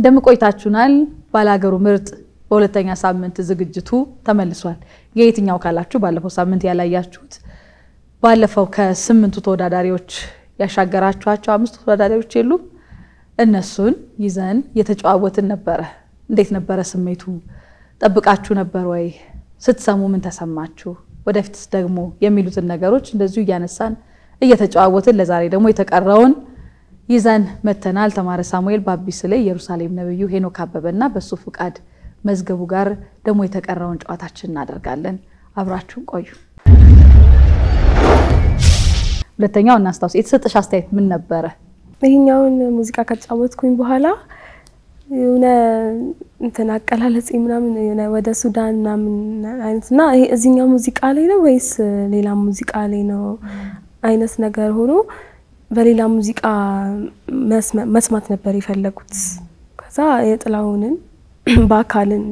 እንደምቆይታችሁናል ባላገሩ ምርጥ በሁለተኛ ሳምንት ዝግጅቱ ተመልሷል። የየትኛው ካላችሁ ባለፈው ሳምንት ያላያችሁት ባለፈው ከስምንቱ ተወዳዳሪዎች ያሻገራችኋቸው አምስቱ ተወዳዳሪዎች የሉም። እነሱን ይዘን እየተጨዋወትን ነበረ። እንዴት ነበረ ስሜቱ? ጠብቃችሁ ነበር ወይ? ስትሰሙ ምን ተሰማችሁ? ወደፊትስ ደግሞ የሚሉትን ነገሮች እንደዚሁ እያነሳን እየተጨዋወትን ለዛሬ ደግሞ የተቀረውን ይዘን መተናል። ተማረ ሳሙኤል ባቢስ ላይ ኢየሩሳሌም ነብዩ ሄኖክ አበበና በሱ ፍቃድ መዝገቡ ጋር ደግሞ የተቀረውን ጨዋታችን እናደርጋለን። አብራችሁን ቆዩ። ሁለተኛው እናስታውስ፣ የተሰጠሽ አስተያየት ምን ነበረ? ይህኛውን ሙዚቃ ከተጫወትኩኝ በኋላ የሆነ እንትን አቀላለጽ ምናምን የሆነ ወደ ሱዳን ምናምን አይነት እና እዚህኛው ሙዚቃ ላይ ነው ወይስ ሌላ ሙዚቃ ላይ ነው አይነት ነገር ሆኖ በሌላ ሙዚቃ መስማት ነበር የፈለጉት። ከዛ የጥላውንን በአካልን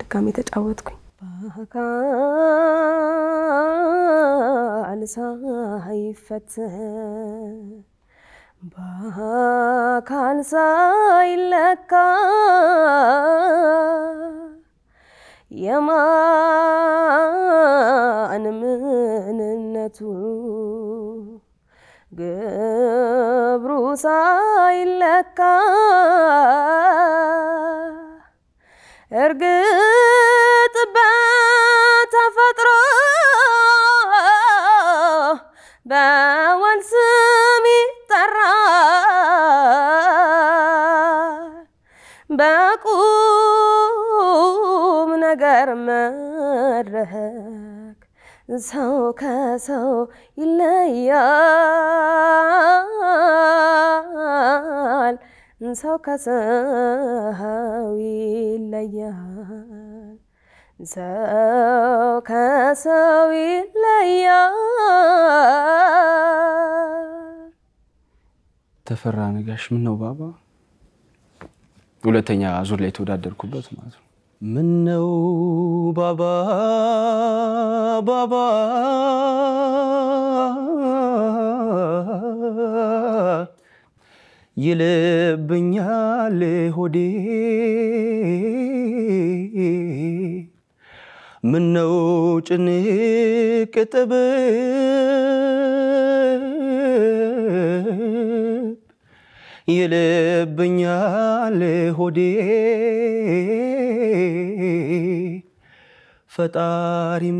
ድጋሜ ተጫወትኩኝ። በአካል ሳይፈተን በአካል ሳይለካ የማን ምንነቱ ግብሩ ሳይለካ እርግጥ በተፈጥሮ በወል ስም ይጠራ በቁም ነገር መድረህ ሰው ከሰው ይለያል፣ ሰው ከሰው ይለያል፣ ሰው ከሰው ይለያል። ተፈራ ነጋሽ። ምን ነው ባባ፣ ሁለተኛ ዙር ላይ የተወዳደርኩበት ማለት ነው። ምነው ባባ ባባ ይልብኛል ሆዴ ምነው ጭንቅ ጥብብ ይልብኛል ሆዴ ፈጣሪም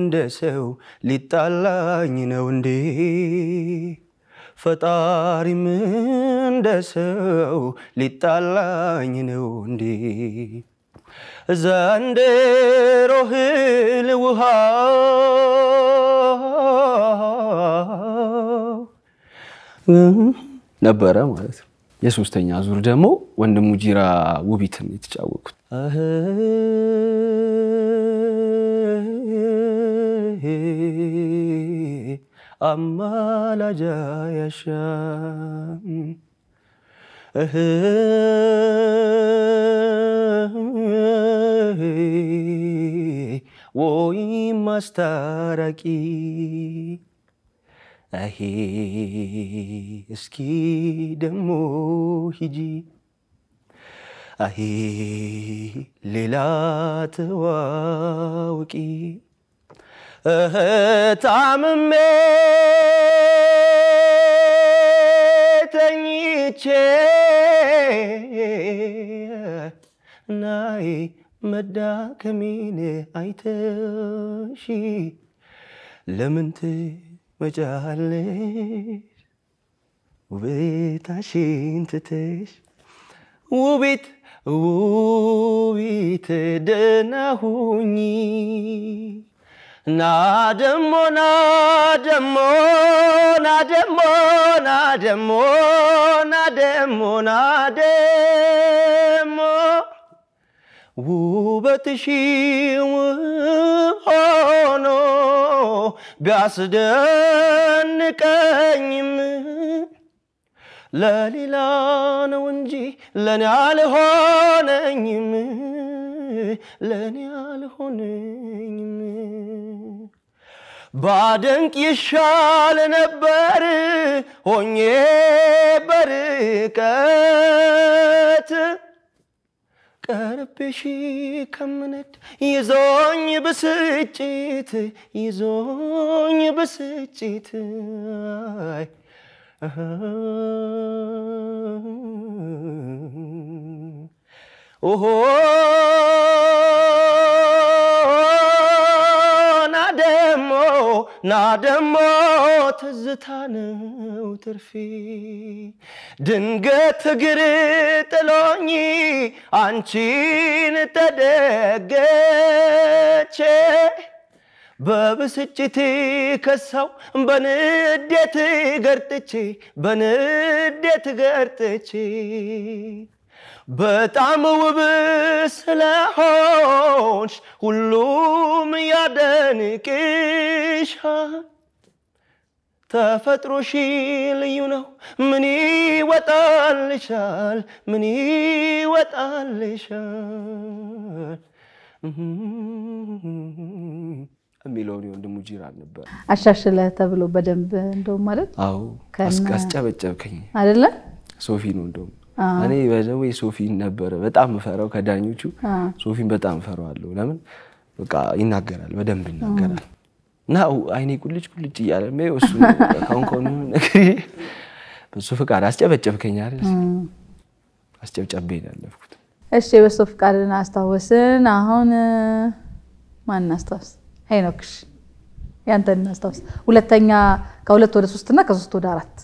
እንደ ሰው ሊጣላኝ ነው እንዴ? ፈጣሪም እንደ ሰው ሊጣላኝ ነው እንዴ? ዘንድሮ እህል ውሃ ነበረ ማለት ነው። የሶስተኛ ዙር ደግሞ ወንድሙ ጂራ ውቢትን የተጫወኩት አማላጃ ያሻ ወይም ማስታራቂ አሄ እስኪ ደሞ ሂጂ አሄ ሌላ ተዋውቂ ታምሜ ተኝቼ ናይ መዳከሜን አይተሺ ለምንት مجعلنيش وبقيت عشان تتعيش وبت وبتدنا هوني ናደሞ ናደሞ ናደሞ ናደሞ ናደሞ ናደሞ ውበት ውብ ሆኖ ቢያስደንቀኝም ለሌላ ነው እንጂ ለኔ አልሆነኝም፣ ለኔ አልሆነኝም። ባደንቅ ይሻል ነበር ሆኜ በርቀት ቀርብሽ ከምንድ ይዞኝ ብስጭት ይዞኝ ብስጭት ኦሆ ና ደሞ ትዝታ ነው ትርፊ ድንገት እግር ጥሎኝ አንቺን ተደገቼ በብስጭት ከሳው በንዴት ገርጥቼ በንዴት ገርጥቼ በጣም ውብ ስለሆንሽ ሁሉም ያደንቅሻ ተፈጥሮሽ ልዩ ነው፣ ምን ይወጣልሻል? ምን ይወጣልሻል? የሚለውን የወንድሙ ጂራን ነበር አሻሽለ ተብሎ በደንብ እንደውም ማለት አዎ፣ አስጨበጨብከኝ አይደለ ሶፊ ነው እንደውም እኔ በደዌ ሶፊን ነበረ በጣም ምፈራው ከዳኞቹ ሶፊን በጣም ፈራዋለሁ። ለምን በቃ ይናገራል፣ በደንብ ይናገራል እና አይኔ ቁልጭ ቁልጭ እያለ እሱ ካሁን ነገር በሱ ፍቃድ አስጨበጨብከኝ አይደል? አስጨብጨቤ ነው ያለፍኩት። እሺ በሱ ፍቃድን አስታወስን። አሁን ማን እናስታውስ? ሄኖክሽ ያንተን እናስታውስ። ሁለተኛ ከሁለት ወደ ሶስት እና ከሶስት ወደ አራት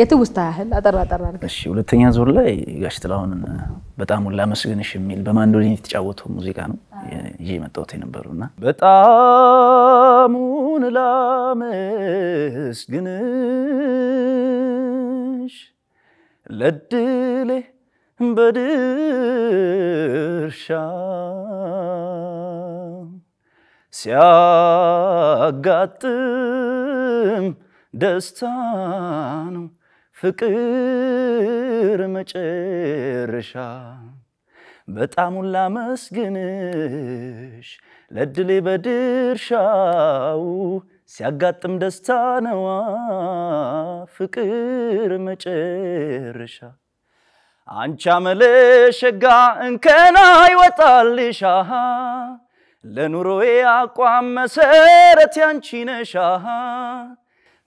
የትውስታ ያህል አጠራ ጠራ እሺ፣ ሁለተኛ ዙር ላይ ጋሽ ጥላሁንን በጣም ሁላ መስግንሽ የሚል በማንዶሊን የተጫወተው ሙዚቃ ነው ይዤ የመጣሁት የነበሩ እና በጣሙን ላመስግንሽ ለድሌ በድርሻ ሲያጋጥም ደስታ ነው ፍቅር መጨረሻ በጣም ላመስግንሽ ለድሌ በድርሻው ሲያጋጥም ደስታ ነዋ ፍቅር መጨረሻ አንቺ አመለ ሸጋ እንከና ይወጣልሻ ለኑሮዬ አቋም መሰረት ያንቺ ነሻ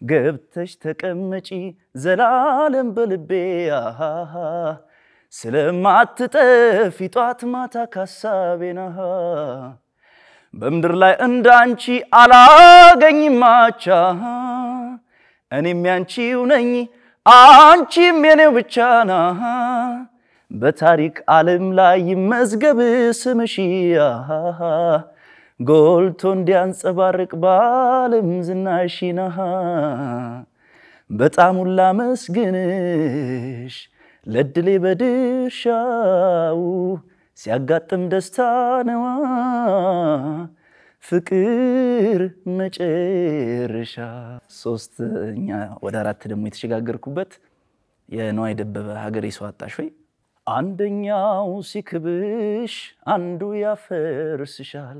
ገብተሽ ተቀመጪ ዘላለም በልቤ አሃ ስለማትጠፊ ጧት ማታ ካሳቤ ነሃ በምድር ላይ እንዳንቺ አላገኝም አቻ እኔም ያንቺው ነኝ አንቺም የኔው ብቻ ናሃ በታሪክ ዓለም ላይ ይመዝገብ ስምሽ አሃ ጎልቶ እንዲያንጸባርቅ ባለም ዝናሽ ነሃ በጣም ሁላ መስግንሽ ለድሌ በድርሻው ሲያጋጥም ደስታ ነዋ ፍቅር መጨረሻ። ሶስተኛ ወደ አራት ደግሞ የተሸጋገርኩበት የነዋይ ደበበ ሀገሬ ሰው አጣሽ ወይ አንደኛው ሲክብሽ አንዱ ያፈርስሻል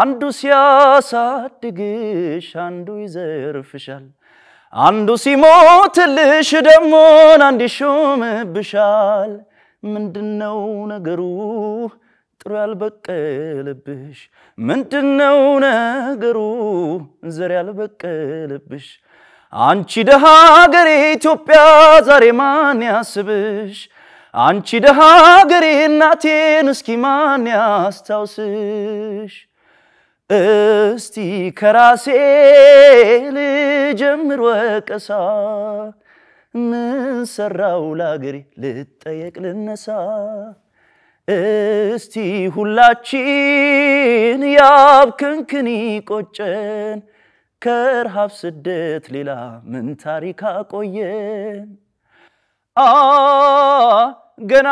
አንዱ ሲያሳድግሽ አንዱ ይዘርፍሻል። አንዱ ሲሞትልሽ ደግሞ አንድ ይሾምብሻል። ምንድነው ነገሩ ጥሩ ያልበቀለብሽ? ምንድነው ነገሩ ዘር ያልበቀለብሽ? አንቺ ደሃ ሀገሬ ኢትዮጵያ ዛሬ ማን ያስብሽ? አንቺ ደሃ ሀገሬ እናቴን እስኪ ማን ያስታውስሽ? እስቲ ከራሴ ልጀምር ወቀሳ ምን ሰራው ላገሬ ልጠየቅ ልነሳ እስቲ ሁላችን ያብ ክንክን ቆጨን ከርሃብ ስደት ሌላ ምን ታሪክ አቆየን? አ ገና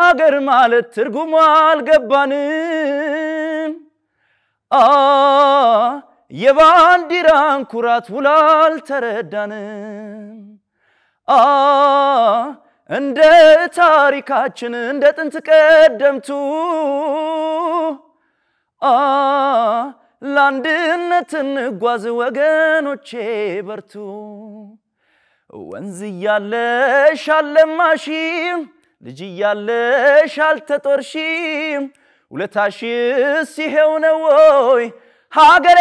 ሀገር ማለት ትርጉሙ አልገባንም። የባንዲራን ኩራት ውላ ውላል አ እንደ ታሪካችን እንደ ጥንት ቀደምቱ ለአንድነት እንጓዝ ወገኖቼ በርቱ። ወንዝ እያለሽ አልለማሽም፣ ልጅ እያለሽ አልተጦርሽም። ውለታሽስ ይሄው ነው ወይ ሀገሬ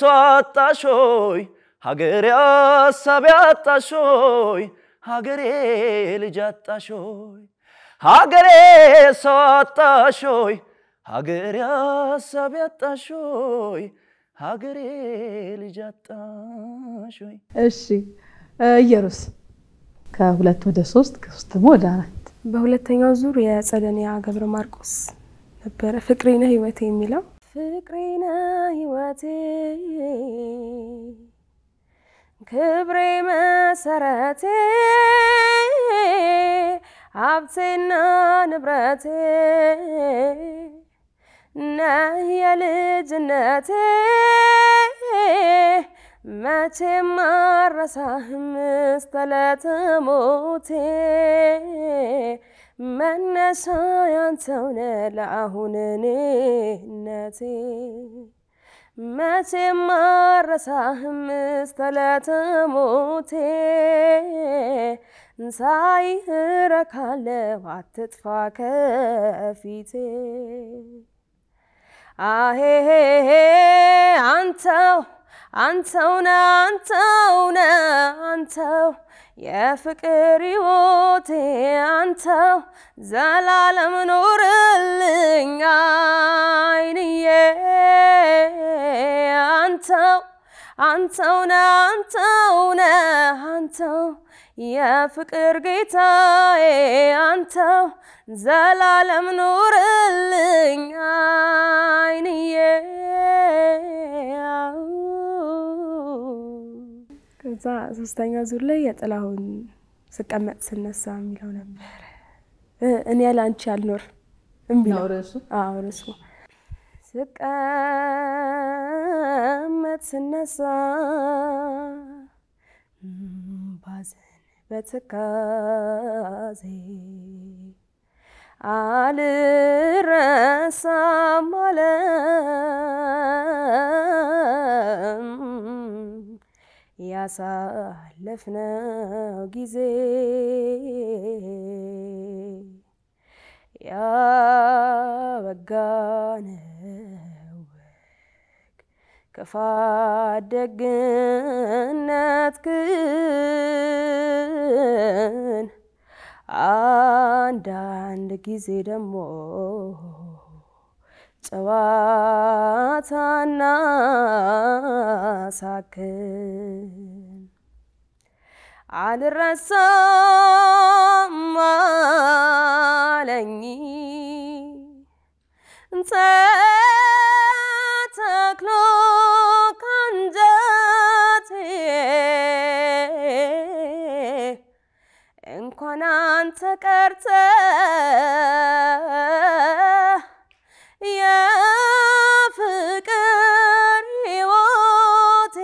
ሷጣሽ ሆይ ሀገሬ አሳቢ አጣሽ ሆይ ሀገሬ ልጅ አጣሽ ሆይ ሀገሬ ሰው አጣሽ ሆይ ሀገሬ አሳቢ አጣሽ ሆይ ሀገሬ ልጅ አጣሽ ሆይ። እሺ እየሩስ ከሁለት ወደ ሶስት ከሶስት ደግሞ ወደ አራት በሁለተኛው ዙር የጸደንያ ገብረ ማርቆስ ነበረ ፍቅሬ ነህ ህይወቴ የሚለው ፍቅሬ ነህ ህይወቴ ክብሬ መሰረቴ ሀብቴና ንብረቴ ነህ የልጅነቴ መቼ አረሳህም እስከ ዕለተ ሞቴ መነሳ ያንተውነ ለአሁን እኔነቴ መቼም አረሳህም እስከ ሞቴ ሳይህ አትጥፋ ከፊቴ አሄሄ አንተው አንተውነ አንተውነ አንተው የፍቅር ሕይወቴ አንተው ዘላለም ኖርልኝ አይንዬ አንተው አንተውነ አንተውነ አንተው የፍቅር ጌታዬ አንተው ዘላለም ኖርልኝ አይንዬ ከዛ ሶስተኛ ዙር ላይ የጥላሁን ስቀመጥ ስነሳ የሚለው ነበር እኔ ያለ አንቺ አልኖር እሚለው ርዕሱ ርዕሱ ስቀመጥ ስነሳ ባዘን በትካዜ አልረሳም አለም ያሳለፍነው ጊዜ ያወጋነው ወግ ክፋት ደግነት ግን አንዳንድ ጊዜ ደግሞ ጨዋታና ሳክን አልረሳም አለኝ ተተክሎ ከአንጀቴ እንኳን አንተ ቀርተህ የፍቅር ሕይወቴ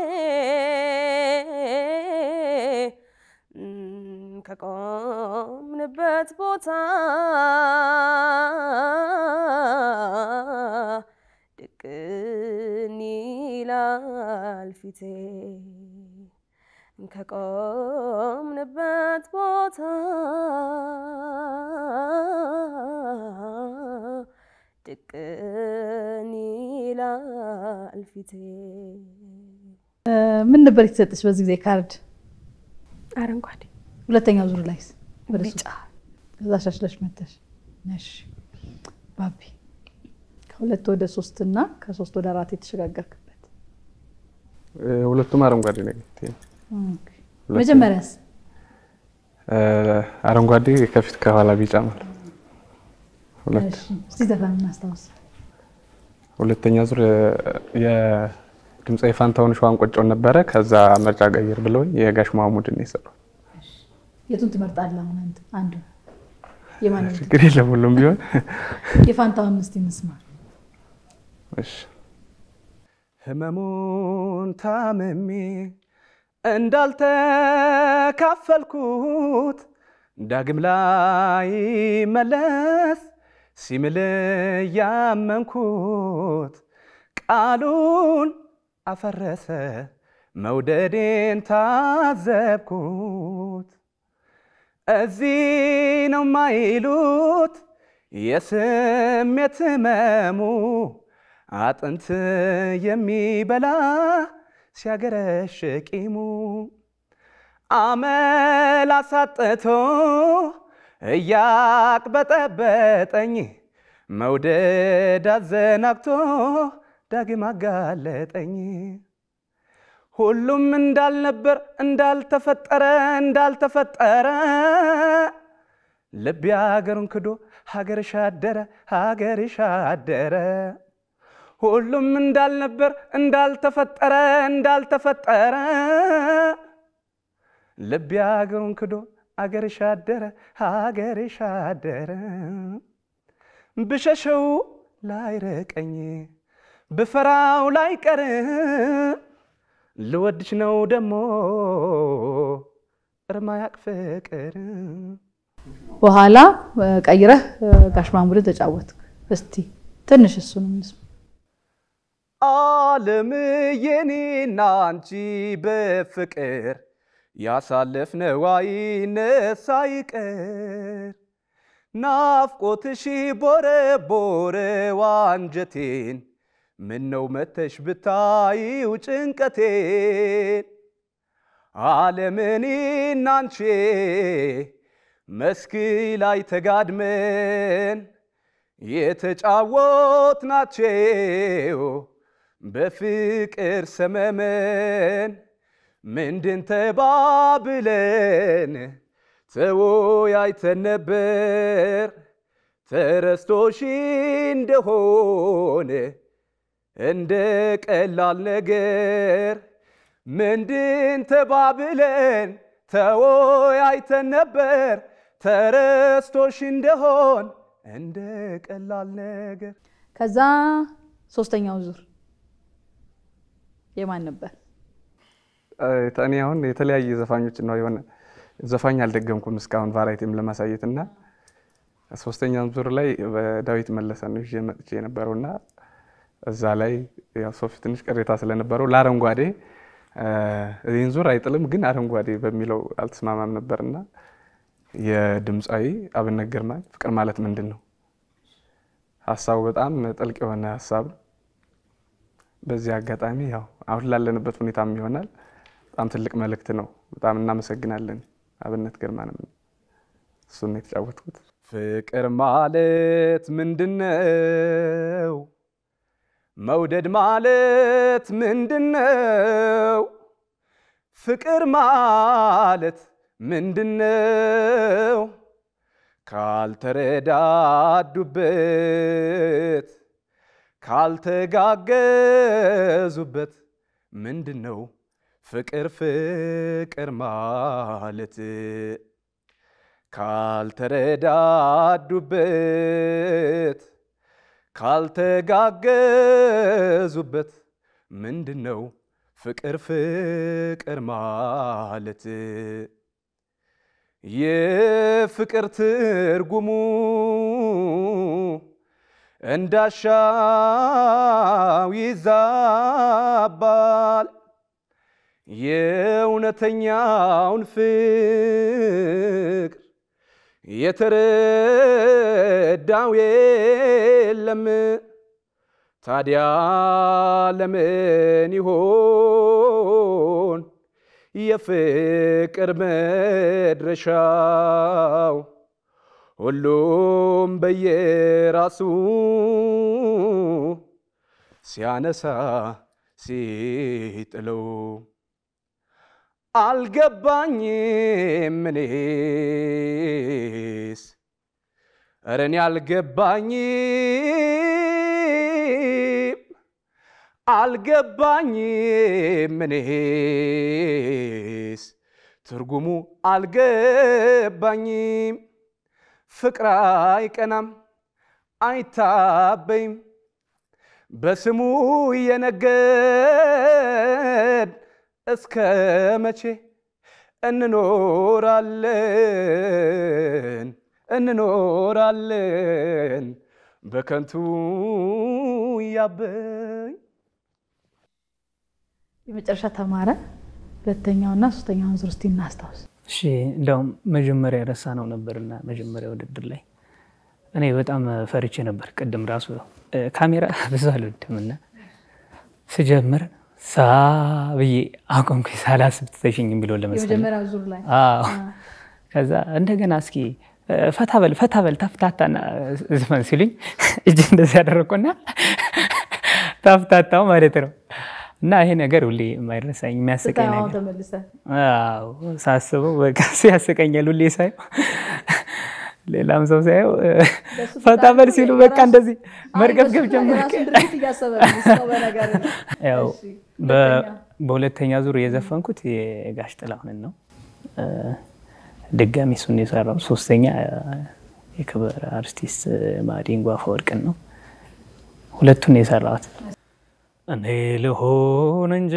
ከቆምንበት ቦታ ድቅን ይላል ፊቴ ከቆምንበት ቦታ ድቅን ይላል ፊቴ። ምን ነበር የተሰጠሽ በዚህ ጊዜ ካርድ? አረንጓዴ። ሁለተኛው ዙር ላይ ቢጫ። ሻሽለሽ መተሽ ነሽ ባቢ። ከሁለት ወደ ሶስት እና ከሶስት ወደ አራት የተሸጋገርክበት ሁለቱም አረንጓዴ ነገር መጀመሪያስ አረንጓዴ ከፊት ከኋላ ቢጫ ማለት ሁለተኛ ዙር የድምፃዊ ፋንታሁን ሸዋን ቆጨውን ነበረ። ከዛ ምርጫ ቀይር ብለውኝ የጋሽ ማሙድን የሰራው። የቱን ትመርጣለህ አሁን አንዱ ችግር የለም ሁሉም ቢሆን የፋንታሁን ህመሙን ታምሜ እንዳልተካፈልኩት ዳግም ላይ መለስ ሲምል ያመንኩት ቃሉን አፈረሰ መውደዴን ታዘብኩት። እዚህ ነው ማይሉት የስሜት ህመሙ አጥንት የሚበላ ሲያገረሽ ቂሙ አመል አሳጥቶ እያቅበጠበጠኝ መውደድ አዘናግቶ ዳግም አጋለጠኝ። ሁሉም እንዳልነበር እንዳልተፈጠረ እንዳልተፈጠረ ልቤ ሀገሩን ክዶ ሀገርሽ አደረ ሀገርሽ አደረ። ሁሉም እንዳልነበር እንዳልተፈጠረ እንዳልተፈጠረ ልቤ ሀገሩን ክዶ አገር ሻደረ ሀገር ሻደረ ብሸሸው ላይረቀኝ ብፈራው ላይቀር ልወድሽ ነው ደሞ እርማ ያቅፍቅር በኋላ ቀይረህ ጋሽ ማሙድን ተጫወትክ። እስቲ ትንሽ እሱ ነው ምስሙ የኔና አንቺ በፍቅር ያሳለፍነው አይነሳ ይቀር ናፍቆትሽ ቦረቦረዋ አንጀቴን ምነው መተሽ ብታይው ጭንቀቴን ዓለምን እናንቼ መስክ ላይ ተጋድመን የተጫወትናቸው በፍቅር ሰመመን ምንድን ተባብለን ተወያይተን ነበር? ተረስቶሽ እንደሆነ እንደ ቀላል ነገር ምንድን ተባብለን ተወያይተን ነበር? ተረስቶሽ እንደሆን እንደ ቀላል ነገር። ከዛ ሶስተኛው ዙር የማን ነበር? እኔ አሁን የተለያየ ዘፋኞች ነው የሆነ ዘፋኝ አልደገምኩም እስካሁን ቫራይቲም ለማሳየት እና ሶስተኛም ዙር ላይ በዳዊት መለሰ ነው ይዤ መጥቼ የነበረው እና እዛ ላይ ሶፊ ትንሽ ቅሬታ ስለነበረው ለአረንጓዴ ይህን ዙር አይጥልም ግን አረንጓዴ በሚለው አልተስማማም ነበርና የድምፃዊ አብነት ግርማ ፍቅር ማለት ምንድን ነው ሀሳቡ በጣም ጥልቅ የሆነ ሀሳብ በዚህ አጋጣሚ ያው አሁን ላለንበት ሁኔታም ይሆናል በጣም ትልቅ መልእክት ነው። በጣም እናመሰግናለን። አብነት ግርማ ነው እሱን የተጫወትኩት። ፍቅር ማለት ምንድነው? መውደድ ማለት ምንድነው? ፍቅር ማለት ምንድነው? ካልተረዳዱበት ካልተጋገዙበት ምንድነው ፍቅር ፍቅር ማለት ካልተረዳዱበት ካልተጋገዙበት ምንድን ነው ፍቅር ፍቅር ማለት? የፍቅር ትርጉሙ እንዳሻው ይዛባል። የእውነተኛውን ፍቅር የተረዳው የለም። ታዲያ ለምን ይሆን የፍቅር መድረሻው? ሁሉም በየራሱ ሲያነሳ ሲጥለው አልገባኝም እኔስ ኧረ እኔ አልገባኝም አልገባኝም እኔስ ትርጉሙ አልገባኝም። ፍቅር አይቀናም አይታበይም በስሙ የነገ እስከ መቼ እንኖራለን እንኖራለን በከንቱ እያበኝ። የመጨረሻ ተማረ ሁለተኛውና ሶስተኛውን ዙር እስቲ እናስታውስ። እሺ እንደውም መጀመሪያ ረሳ ነው ነበርና መጀመሪያ ውድድር ላይ እኔ በጣም ፈርቼ ነበር። ቅድም ራሱ ካሜራ ብዙ አልወድምና ስጀምር ሳ ብዬ አቆምኩ። ሳላስብ ትተሽኝ የሚለውን ለመሰለኝ ከዛ እንደገና እስኪ ፈታ በል ፈታ በል ተፍታታና ዝፈን ሲሉኝ እጅ እንደዚህ ያደረግኩና ተፍታታው ማለት ነው። እና ይሄ ነገር ሁሌ የማይረሳኝ የሚያስቀኝ ነገር ሳስበው በቃ ያስቀኛል። ሁሌ ሳየው ሌላም ሰው ሳየው ፈታ በል ሲሉ በቃ እንደዚህ መርገፍገፍ ጀመርክ። በሁለተኛ ዙር የዘፈንኩት የጋሽ ጥላሁንን ነው። ድጋሚ እሱን የሰራው። ሶስተኛ የክብር አርቲስት ማዲንጎ አፈወርቅን ነው። ሁለቱን የሰራት እኔ ልሆን እንጂ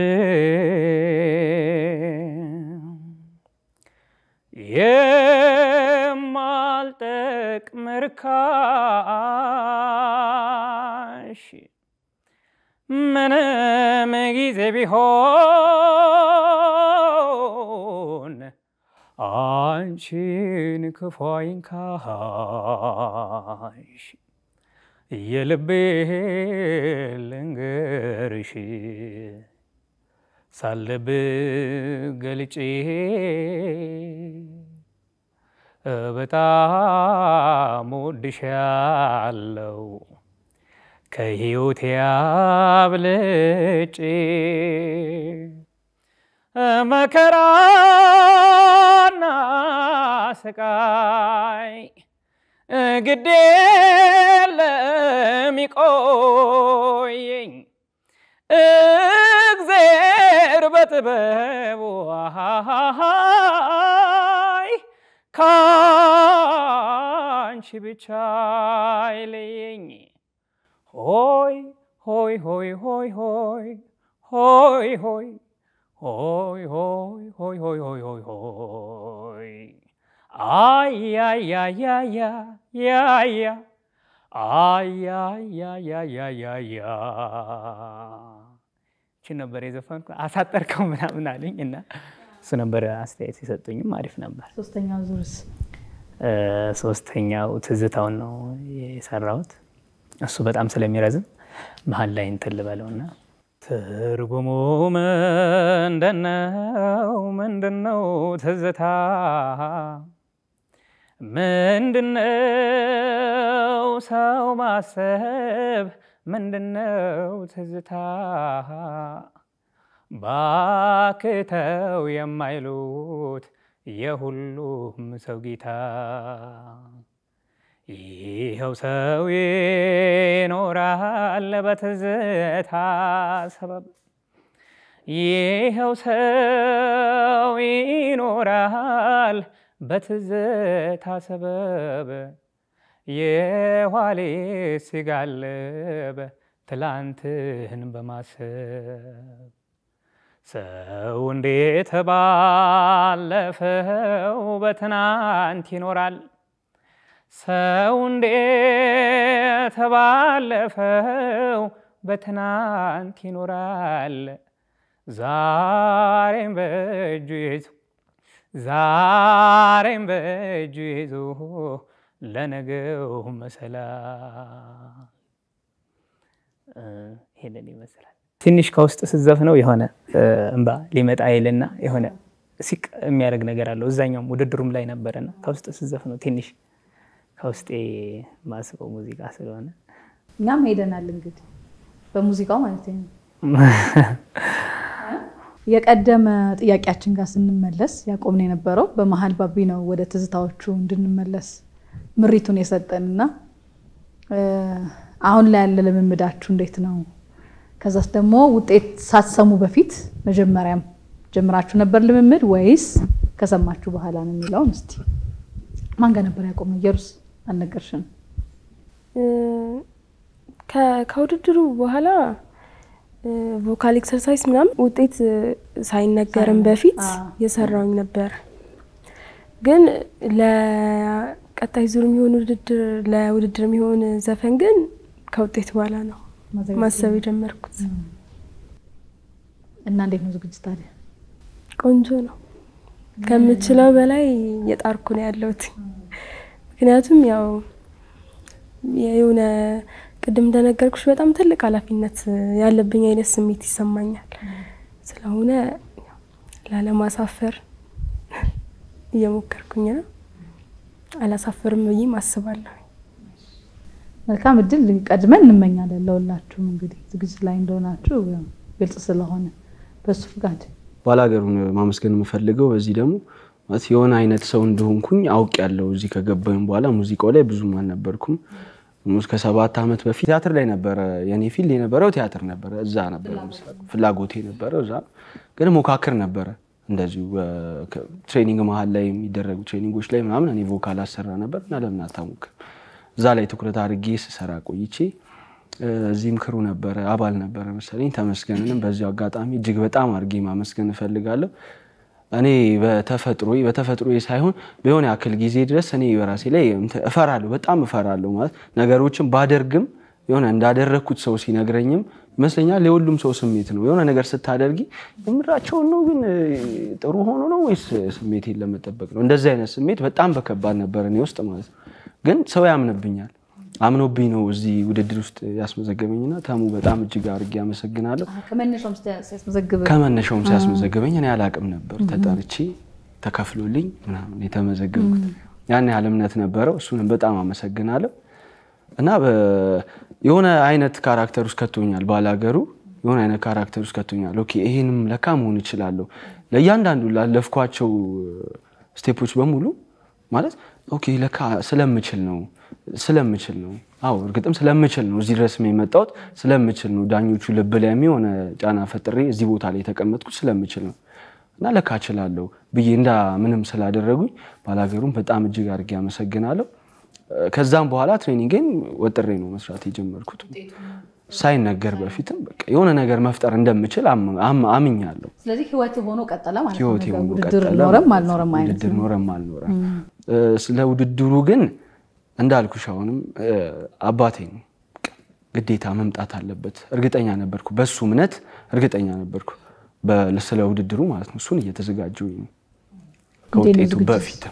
የማልጠቅ ርካሽ ምንም ጊዜ ቢሆን አንቺን ክፉ አይንካሽ፣ የልቤ ልንገርሽ ሳለብ ገልጬ በጣም ወድሻለው ከሕይወቴ አብልጬ መከራና ስቃይ ግዴለም የለም ይቆየኝ እግዜር በጥበቡ አይ ካንቺ ብቻ አይለየኝ። Hoj, hoj, hoj, hoj, hoj, hoj, hoj, hoj, hoj, hoj, hoj, hoj, hoj, hoj. Aj, aj, aj, aj, aj, aj, aj. Aj, aj, aj, aj, aj, aj, ችን ነበር የዘፈንኩ አሳጠርከው ምናምን አለኝ እና እሱ ነበር አስተያየት የሰጡኝም አሪፍ ነበር። ሶስተኛው ዙርስ ሶስተኛው ትዝታውን ነው የሰራሁት። እሱ በጣም ስለሚረዝም መሀል ላይ እንትን ልበለውና ትርጉሙ ምንድነው? ምንድነው ትዝታ ምንድነው ሰው ማሰብ ምንድነው ትዝታ ባክተው የማይሉት የሁሉም ሰው ጌታ ይኸው ሰው ይኖራል በትዝታ ሰበብ፣ ይኸው ሰው ይኖራል በትዝታ ሰበብ፣ የኋሊት ሲጋልብ ትላንትን በማሰብ ሰው እንዴት ባለፈው በትናንት ይኖራል ሰው እንዴት ባለፈው በትናንት ይኖራል? ዛሬም በእጁ ይዞ ዛሬም በእጁ ይዞ ለነገው መሰላል። ይሄንን ይመስላል። ትንሽ ከውስጥ ስትዘፍነው የሆነ እንባ ሊመጣ ይልና የሆነ ሲቅ የሚያደርግ ነገር አለው። እዛኛውም ውድድሩም ላይ ነበረና ከውስጥ ስዘፍነው ትንሽ ከውስጤ ማስበው ሙዚቃ ስለሆነ እኛም ሄደናል እንግዲህ በሙዚቃው ማለት ነው። የቀደመ ጥያቄያችን ጋር ስንመለስ ያቆምን የነበረው በመሀል ባቢ ነው ወደ ትዝታዎቹ እንድንመለስ ምሪቱን እና አሁን ላይ ያለ ልምምዳችሁ እንዴት ነው? ከዛስ ደግሞ ውጤት ሳትሰሙ በፊት መጀመሪያም ጀምራችሁ ነበር ልምምድ ወይስ ከሰማችሁ በኋላ ነው የሚለውን እስቲ ማን ጋር ነበር ያቆምነው? ኢየሩስ አልነገርሽም? ከውድድሩ በኋላ ቮካል ኤክሰርሳይዝ ምናምን ውጤት ሳይነገርም በፊት የሰራውኝ ነበር። ግን ለቀጣይ ዙር የሚሆን ውድድር ለውድድር የሚሆን ዘፈን ግን ከውጤት በኋላ ነው ማሰብ የጀመርኩት። እና እንዴት ነው ዝግጅት ታዲያ? ቆንጆ ነው። ከምችለው በላይ የጣርኩ ነው ያለሁት። ምክንያቱም ያው የሆነ ቅድም እንደነገርኩሽ በጣም ትልቅ ኃላፊነት ያለብኝ አይነት ስሜት ይሰማኛል። ስለሆነ ላለማሳፈር እየሞከርኩኝ ነው። አላሳፍርም ብዬም አስባለሁ። መልካም እድል ቀድመን እንመኛለን ለሁላችሁም። እንግዲህ ዝግጅት ላይ እንደሆናችሁ ግልጽ ስለሆነ በሱ ፍቃድ ባላገሩን ማመስገን የምፈልገው በዚህ ደግሞ ማለት የሆነ አይነት ሰው እንደሆንኩኝ አውቅ ያለው እዚህ ከገባኝ በኋላ ሙዚቃው ላይ ብዙም አልነበርኩም። ስ ከሰባት ዓመት በፊት ቲያትር ላይ ነበረ የኔ ፊልድ የነበረው ቲያትር ነበረ። እዛ ነበረ ፍላጎቴ ነበረ። እዛ ግን ሞካክር ነበረ እንደዚሁ ትሬኒንግ መሀል ላይ የሚደረጉ ትሬኒንጎች ላይ ምናምን እኔ ቮካል አሰራ ነበር እና ለምን አታሞክር እዛ ላይ ትኩረት አድርጌ ስሰራ ቆይቼ እዚህም ክሩ ነበረ አባል ነበረ መሰለኝ። ተመስገንንም በዚሁ አጋጣሚ እጅግ በጣም አድርጌ ማመስገን እፈልጋለሁ። እኔ በተፈጥሮ በተፈጥሮ ሳይሆን በሆነ ያክል ጊዜ ድረስ እኔ በራሴ ላይ እፈራለሁ፣ በጣም እፈራለሁ። ማለት ነገሮችን ባደርግም የሆነ እንዳደረግኩት ሰው ሲነግረኝም ይመስለኛል የሁሉም ሰው ስሜት ነው። የሆነ ነገር ስታደርጊ የምራቸውን ነው ግን ጥሩ ሆኖ ነው ወይስ ስሜቴን ለመጠበቅ ነው? እንደዚህ አይነት ስሜት በጣም በከባድ ነበር እኔ ውስጥ ማለት ነው። ግን ሰው ያምንብኛል አምኖብኝ ነው እዚህ ውድድር ውስጥ ያስመዘገበኝና ተሙ በጣም እጅግ አድርጌ አመሰግናለሁ። ከመነሻውም ሲያስመዘግበኝ እኔ አላቅም ነበር። ተጠርቼ ተከፍሎልኝ ምናምን የተመዘገብኩት ያን ያህል እምነት ነበረው። እሱንም በጣም አመሰግናለሁ እና የሆነ አይነት ካራክተር ውስጥ ከቶኛል ባላገሩ የሆነ አይነት ካራክተር ውስጥ ከቶኛል። ኦኬ ይሄንም ለካ መሆን እችላለሁ። ለእያንዳንዱ ላለፍኳቸው ስቴፖች በሙሉ ማለት ኦኬ ለካ ስለምችል ነው ስለምችል ነው። አዎ እርግጥም ስለምችል ነው እዚህ ድረስ የመጣሁት ስለምችል ነው። ዳኞቹ ልብ ላይ የሆነ ጫና ፈጥሬ እዚህ ቦታ ላይ የተቀመጥኩት ስለምችል ነው እና ለካ እችላለሁ ብዬ እንዳ ምንም ስላደረጉኝ ባላገሩም በጣም እጅግ አድርጌ አመሰግናለሁ። ከዛም በኋላ ትሬኒንግን ወጥሬ ነው መስራት የጀመርኩት። ሳይነገር በፊትም የሆነ ነገር መፍጠር እንደምችል አምኛለሁ። ስለዚህ ህይወት ሆኖ ቀጠለ ማለት ነው። ውድድር ኖረም አልኖረም ስለ ውድድሩ ግን እንዳልኩሽ አሁንም አባቴ ግዴታ መምጣት አለበት። እርግጠኛ ነበርኩ፣ በሱ እምነት እርግጠኛ ነበርኩ። ስለ ውድድሩ ማለት ነው። እሱን እየተዘጋጀው ከውጤቱ በፊት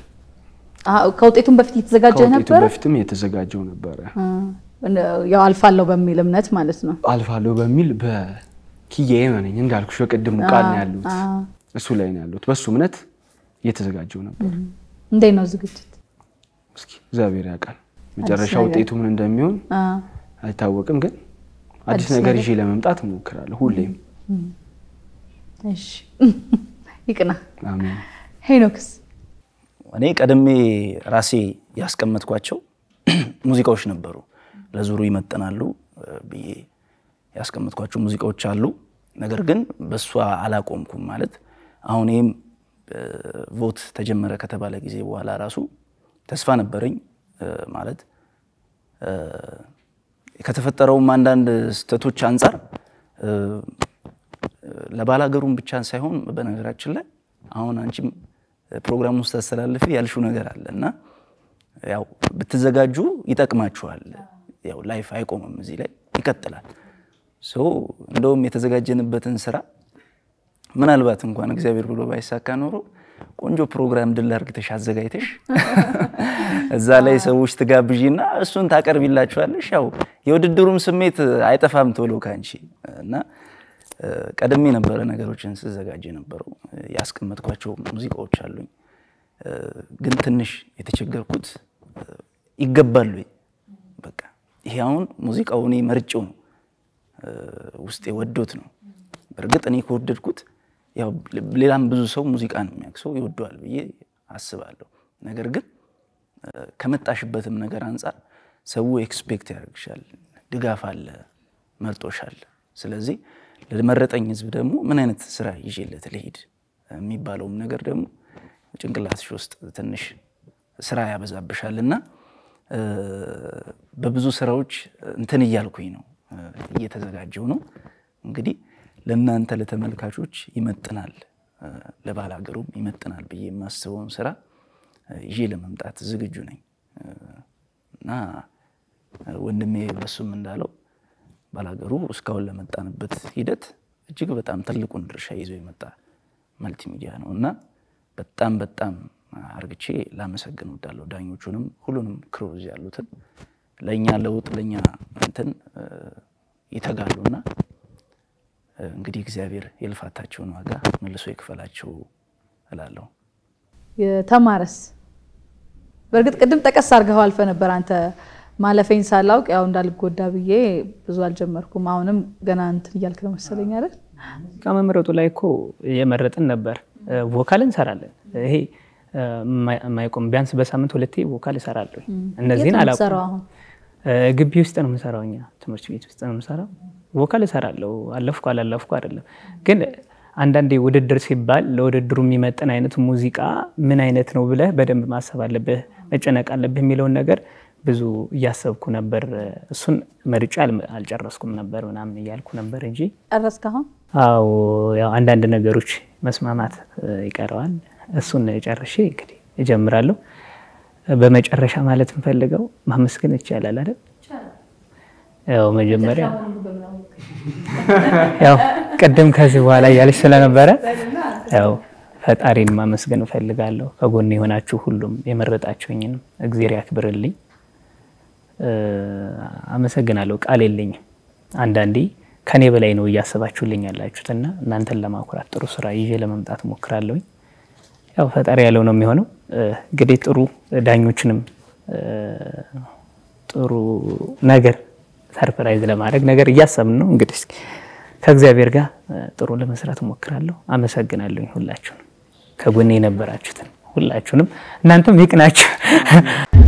ከውጤቱም በፊት እየተዘጋጀ ነበረ። በፊትም እየተዘጋጀው ነበረ። ያው አልፋለሁ በሚል እምነት ማለት ነው። አልፋለሁ በሚል በኪዬ የመነኝ እንዳልኩሽ በቅድሙ ቃል ነው ያሉት፣ እሱ ላይ ነው ያሉት። በሱ እምነት እየተዘጋጀው ነበር። እንዴት ነው ዝግጅት? እስኪ እግዚአብሔር ያውቃል መጨረሻ ውጤቱ ምን እንደሚሆን አይታወቅም። ግን አዲስ ነገር ይዤ ለመምጣት እሞክራለሁ ሁሌም። ይቅና። ሄኖክስ? እኔ ቀድሜ ራሴ ያስቀመጥኳቸው ሙዚቃዎች ነበሩ። ለዙሩ ይመጠናሉ ብዬ ያስቀመጥኳቸው ሙዚቃዎች አሉ። ነገር ግን በእሷ አላቆምኩም ማለት አሁን ይህም ቮት ተጀመረ ከተባለ ጊዜ በኋላ ራሱ ተስፋ ነበረኝ ማለት ከተፈጠረውም አንዳንድ ስህተቶች አንጻር ለባላገሩም ብቻ ሳይሆን በነገራችን ላይ አሁን አንቺም ፕሮግራም ውስጥ አስተላልፊ ያልሽው ነገር አለ እና ያው ብትዘጋጁ ይጠቅማችኋል። ያው ላይፍ አይቆምም፣ እዚህ ላይ ይቀጥላል። ሶ እንደውም የተዘጋጀንበትን ስራ ምናልባት እንኳን እግዚአብሔር ብሎ ባይሳካ ኖሮ ቆንጆ ፕሮግራም ድል አርግተሽ አዘጋጅተሽ እዛ ላይ ሰዎች ትጋብዥና እሱን ታቀርቢላችኋለሽ። ያው የውድድሩም ስሜት አይጠፋም ቶሎ ከአንቺ እና ቀድሜ ነበረ ነገሮችን ስዘጋጅ የነበረው ያስቀመጥኳቸው ሙዚቃዎች አሉኝ። ግን ትንሽ የተቸገርኩት ይገባሉ በቃ ይሄ አሁን ሙዚቃው እኔ መርጬው ነው ውስጤ ወዶት ነው። በእርግጥ እኔ ከወደድኩት ያው ሌላም ብዙ ሰው ሙዚቃን የሚያውቅ ሰው ይወደዋል ብዬ አስባለሁ። ነገር ግን ከመጣሽበትም ነገር አንጻር ሰው ኤክስፔክት ያደርግሻል፣ ድጋፍ አለ፣ መርጦሻል። ስለዚህ ለመረጠኝ ህዝብ ደግሞ ምን አይነት ስራ ይዤለት ልሂድ የሚባለውም ነገር ደግሞ ጭንቅላትሽ ውስጥ ትንሽ ስራ ያበዛብሻል እና በብዙ ስራዎች እንትን እያልኩኝ ነው፣ እየተዘጋጀው ነው እንግዲህ ለእናንተ ለተመልካቾች ይመጥናል፣ ለባል ሀገሩም ይመጥናል ብዬ የማስበውን ስራ ይዤ ለመምጣት ዝግጁ ነኝ እና ወንድሜ በሱም እንዳለው ባላገሩ እስካሁን ለመጣንበት ሂደት እጅግ በጣም ትልቁን ድርሻ ይዞ የመጣ መልቲሚዲያ ነው እና በጣም በጣም አርግቼ ላመሰግን ወዳለሁ። ዳኞቹንም ሁሉንም ክሮዝ ያሉትን ለእኛ ለውጥ ለእኛ እንትን ይተጋሉና እንግዲህ እግዚአብሔር የልፋታቸውን ዋጋ መልሶ ይክፈላቸው እላለሁ። የተማረስ በእርግጥ ቅድም ጠቀስ አድርገኸው አልፈ ነበር አንተ ማለፈኝ ሳላውቅ ያው እንዳልጎዳ ብዬ ብዙ አልጀመርኩም። አሁንም ገና እንትን እያልክ ነው መሰለኝ አይደል? ከመምረጡ ላይ እኮ የመረጥን ነበር። ቮካል እንሰራለን። ይሄ የማይቆም ቢያንስ በሳምንት ሁለቴ ቮካል እሰራለሁ። እነዚህን አላውቅም ግቢ ውስጥ ነው የምሰራው። እኛ ትምህርት ቤት ውስጥ ነው የምሰራው። ቮካል እሰራለሁ። አለፍኩ አላለፍኩ አይደለም ግን አንዳንዴ ውድድር ሲባል ለውድድሩ የሚመጥን አይነት ሙዚቃ ምን አይነት ነው ብለህ በደንብ ማሰብ አለብህ፣ መጨነቅ አለብህ የሚለውን ነገር ብዙ እያሰብኩ ነበር። እሱን መርጫ አልጨረስኩም ነበር ምናምን እያልኩ ነበር እንጂ ጨረስካሁን? አዎ፣ ያው አንዳንድ ነገሮች መስማማት ይቀረዋል። እሱን ጨርሼ እንግዲህ እጀምራለሁ። በመጨረሻ ማለት እንፈልገው ማመስገን ይቻላል አይደል? ያው መጀመሪያ ያው ቅድም ከዚህ በኋላ እያለች ስለነበረ ያው ፈጣሪን ማመስገን እፈልጋለሁ። ከጎን የሆናችሁ ሁሉም የመረጣችሁኝንም እግዜር ያክብርልኝ። አመሰግናለሁ። ቃል የለኝም። አንዳንዴ ከኔ በላይ ነው እያሰባችሁልኝ ያላችሁትና እናንተን ለማኩራት ጥሩ ስራ ይዤ ለመምጣት ሞክራለሁኝ። ያው ፈጣሪ ያለው ነው የሚሆነው። እንግዲህ ጥሩ ዳኞችንም ጥሩ ነገር ሰርፕራይዝ ለማድረግ ነገር እያሰብን ነው። እንግዲህ ከእግዚአብሔር ጋር ጥሩ ለመስራት እሞክራለሁ። አመሰግናለሁኝ ሁላችሁንም ከጎኔ የነበራችሁትን ሁላችሁንም እናንተም ይቅናችሁ።